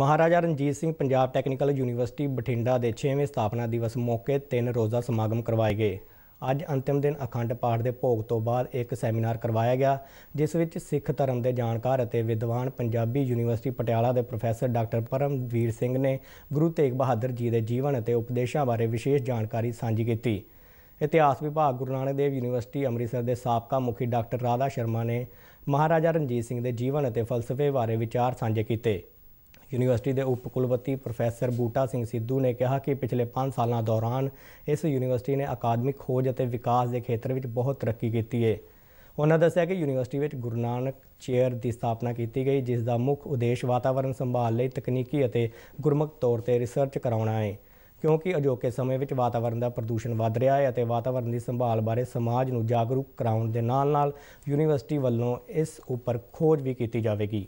Maharaja Ranjit Singh Punjab technical university Bathinda ਦੇ 6ਵੇਂ ਸਥਾਪਨਾ ਦਿਵਸ ਮੌਕੇ ਤਿੰਨ ਰੋਜ਼ਾ ਸਮਾਗਮ ਕਰਵਾਏ ਗਏ ਅੱਜ ਅੰਤਿਮ ਦਿਨ ਅਖੰਡ ਪਾਠ ਦੇ ਭੋਗ ਤੋਂ ਬਾਅਦ ਇੱਕ ਸੈਮੀਨਾਰ ਕਰਵਾਇਆ ਗਿਆ ਜਿਸ ਵਿੱਚ ਸਿੱਖ ਧਰਮ ਦੇ ਜਾਣਕਾਰ ਅਤੇ ਵਿਦਵਾਨ ਪੰਜਾਬੀ ਯੂਨੀਵਰਸਿਟੀ ਪਟਿਆਲਾ ਦੇ ਪ੍ਰੋਫੈਸਰ ਡਾਕਟਰ ਪਰਮਵੀਰ ਸਿੰਘ ਨੇ ਗੁਰੂ ਤੇਗ ਬਹਾਦਰ ਜੀ ਦੇ ਜੀਵਨ ਅਤੇ ਉਪਦੇਸ਼ਾਂ ਬਾਰੇ ਵਿਸ਼ੇਸ਼ ਜਾਣਕਾਰੀ ਸਾਂਝੀ ਕੀਤੀ ਇਤਿਹਾਸ ਵਿਭਾਗ ਗੁਰੂ ਨਾਨਕ ਦੇਵ ਯੂਨੀਵਰਸਿਟੀ ਅੰਮ੍ਰਿਤਸਰ ਦੇ ਸਾਬਕਾ ਮੁਖੀ ਡਾਕਟਰ ਰਾਧਾ ਸ਼ਰਮਾ ਨੇ ਮਹਾਰਾਜਾ ਰਣਜੀਤ ਸਿੰਘ ਦੇ ਜੀਵਨ ਅਤੇ ਫਲਸਫੇ ਬਾਰੇ ਵਿਚਾਰ ਸਾਂਝੇ ਕੀਤੇ ਯੂਨੀਵਰਸਿਟੀ ਦੇ ਉਪ ਕੁਲਪਤੀ ਪ੍ਰੋਫੈਸਰ ਬੂਟਾ ਸਿੰਘ ਸਿੱਧੂ ਨੇ ਕਿਹਾ ਕਿ ਪਿਛਲੇ 5 ਸਾਲਾਂ ਦੌਰਾਨ ਇਸ ਯੂਨੀਵਰਸਿਟੀ ਨੇ ਅਕਾਦਮਿਕ ਖੋਜ ਅਤੇ ਵਿਕਾਸ ਦੇ ਖੇਤਰ ਵਿੱਚ ਬਹੁਤ ਤਰੱਕੀ ਕੀਤੀ ਹੈ ਉਹਨਾਂ ਦੱਸਿਆ ਕਿ ਯੂਨੀਵਰਸਿਟੀ ਵਿੱਚ ਗੁਰੂ ਨਾਨਕ ਚੇਅਰ ਦੀ ਸਥਾਪਨਾ ਕੀਤੀ ਗਈ ਜਿਸ ਦਾ ਮੁੱਖ ਉਦੇਸ਼ ਵਾਤਾਵਰਣ ਸੰਭਾਲ ਲਈ ਤਕਨੀਕੀ ਅਤੇ ਗੁਰਮੁਖ ਤੌਰ ਤੇ ਰਿਸਰਚ ਕਰਾਉਣਾ ਹੈ ਕਿਉਂਕਿ ਅਜੋਕੇ ਸਮੇਂ ਵਿੱਚ ਵਾਤਾਵਰਣ ਦਾ ਪ੍ਰਦੂਸ਼ਣ ਵੱਧ ਰਿਹਾ ਹੈ ਅਤੇ ਵਾਤਾਵਰਣ ਦੀ ਸੰਭਾਲ ਬਾਰੇ ਸਮਾਜ ਨੂੰ ਜਾਗਰੂਕ ਕਰਾਉਣ ਦੇ ਨਾਲ-ਨਾਲ ਯੂਨੀਵਰਸਿਟੀ ਵੱਲੋਂ ਇਸ ਉੱਪਰ ਖੋਜ ਵੀ ਕੀਤੀ ਜਾਵੇਗੀ